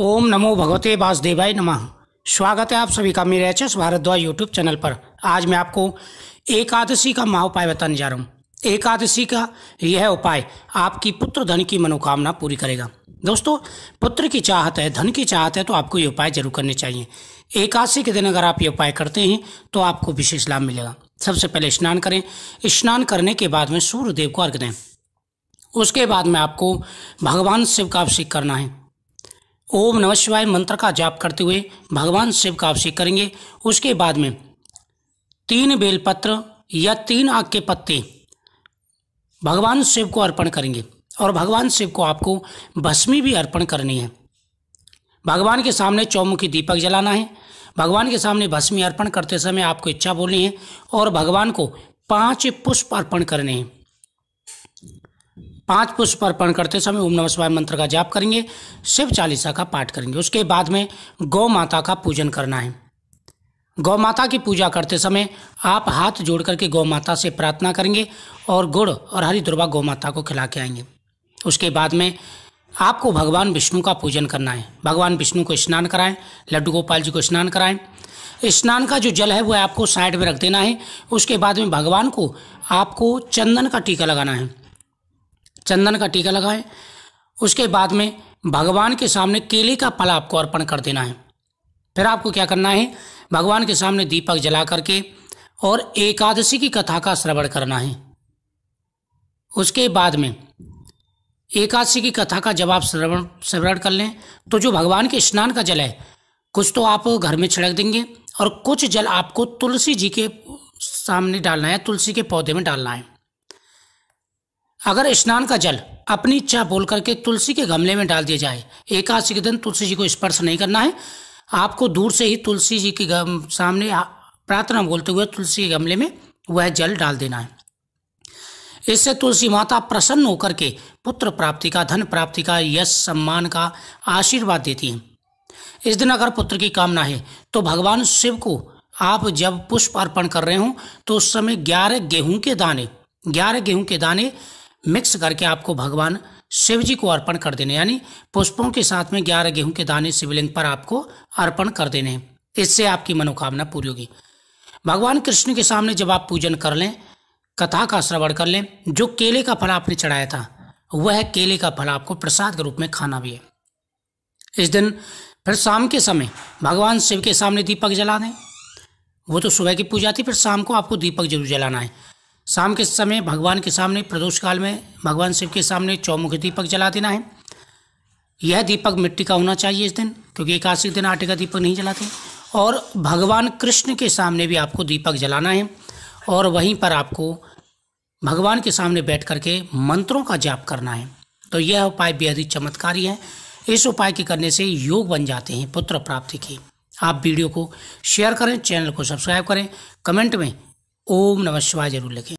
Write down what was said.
ओम नमो भगवते वासुदेवाय नमः स्वागत है आप सभी का मेरे H S Bhardwaj YouTube channel पर आज मैं आपको एकादशी का महा उपाय बताने जा रहा हूँ एकादशी का यह उपाय आपकी पुत्र धन की मनोकामना पूरी करेगा दोस्तों पुत्र की चाहत है धन की चाहत है तो आपको ये उपाय जरूर करने चाहिए एकादशी के दिन अगर आप ये उपाय करते हैं तो आपको विशेष लाभ मिलेगा सबसे पहले स्नान करें स्नान करने के बाद में सूर्यदेव को अर्घ दें उसके बाद में आपको भगवान शिव का अभिषेक करना है ओम नमः शिवाय मंत्र का जाप करते हुए भगवान शिव का अभिषेक करेंगे उसके बाद में तीन बेलपत्र या तीन आग के पत्ते भगवान शिव को अर्पण करेंगे और भगवान शिव को आपको भस्मी भी अर्पण करनी है भगवान के सामने चौमुखी दीपक जलाना है भगवान के सामने भस्मी अर्पण करते समय आपको इच्छा बोलनी है और भगवान को पांच पुष्प अर्पण करने हैं पांच पुष्प अर्पण करते समय ओम नमः शिवाय मंत्र का जाप करेंगे शिव चालीसा का पाठ करेंगे उसके बाद में गौ माता का पूजन करना है गौ माता की पूजा करते समय आप हाथ जोड़ करके गौ माता से प्रार्थना करेंगे और गुड़ और हरी दुर्वा गौ माता को खिला के आएंगे उसके बाद में आपको भगवान विष्णु का पूजन करना है भगवान विष्णु को स्नान कराएं लड्डू गोपाल जी को स्नान कराएं स्नान का जो जल है वह आपको साइड में रख देना है उसके बाद में भगवान को आपको चंदन का टीका लगाना है चंदन का टीका लगाएं उसके बाद में भगवान के सामने केले का फल आपको अर्पण कर देना है फिर आपको क्या करना है भगवान के सामने दीपक जला करके और एकादशी की कथा का श्रवण करना है उसके बाद में एकादशी की कथा का जब आप श्रवण श्रवण कर लें तो जो भगवान के स्नान का जल है कुछ तो आप घर में छिड़क देंगे और कुछ जल आपको तुलसी जी के सामने डालना है तुलसी के पौधे में डालना है अगर स्नान का जल अपनी इच्छा बोल करके तुलसी के गमले में डाल दिया जाए एकादशी के दिन तुलसी जी को स्पर्श नहीं करना है आपको दूर से ही तुलसी जी के सामने प्रार्थना बोलते हुए तुलसी के गमले में वह जल डाल देना है इससे तुलसी माता प्रसन्न होकर के पुत्र प्राप्ति का धन प्राप्ति का यश सम्मान का आशीर्वाद देती है इस दिन अगर पुत्र की कामना है तो भगवान शिव को आप जब पुष्प अर्पण कर रहे हो तो उस समय ग्यारह गेहूं के दाने ग्यारह गेहूं के दाने मिक्स करके आपको भगवान शिव जी को अर्पण कर देने यानी पुष्पों के साथ में ग्यारह गेहूं के दाने शिवलिंग पर आपको अर्पण कर देने हैं इससे आपकी मनोकामना पूरी होगी भगवान कृष्ण के सामने जब आप पूजन कर लें कथा का श्रवण कर लें जो केले का फल आपने चढ़ाया था वह केले का फल आपको प्रसाद के रूप में खाना भी है इस दिन फिर शाम के समय भगवान शिव के सामने दीपक जला दें वो तो सुबह की पूजा थी फिर शाम को आपको दीपक जरूर जलाना है शाम के समय भगवान के सामने प्रदोष काल में भगवान शिव के सामने चौमुखी दीपक जला देना है यह दीपक मिट्टी का होना चाहिए इस दिन क्योंकि एकादशी दिन आटे का दीपक नहीं जलाते और भगवान कृष्ण के सामने भी आपको दीपक जलाना है और वहीं पर आपको भगवान के सामने बैठ करके मंत्रों का जाप करना है तो यह उपाय बेहद ही चमत्कारी है इस उपाय के करने से योग बन जाते हैं पुत्र प्राप्ति के आप वीडियो को शेयर करें चैनल को सब्सक्राइब करें कमेंट में ओम नमः शिवाय जरूर लिखें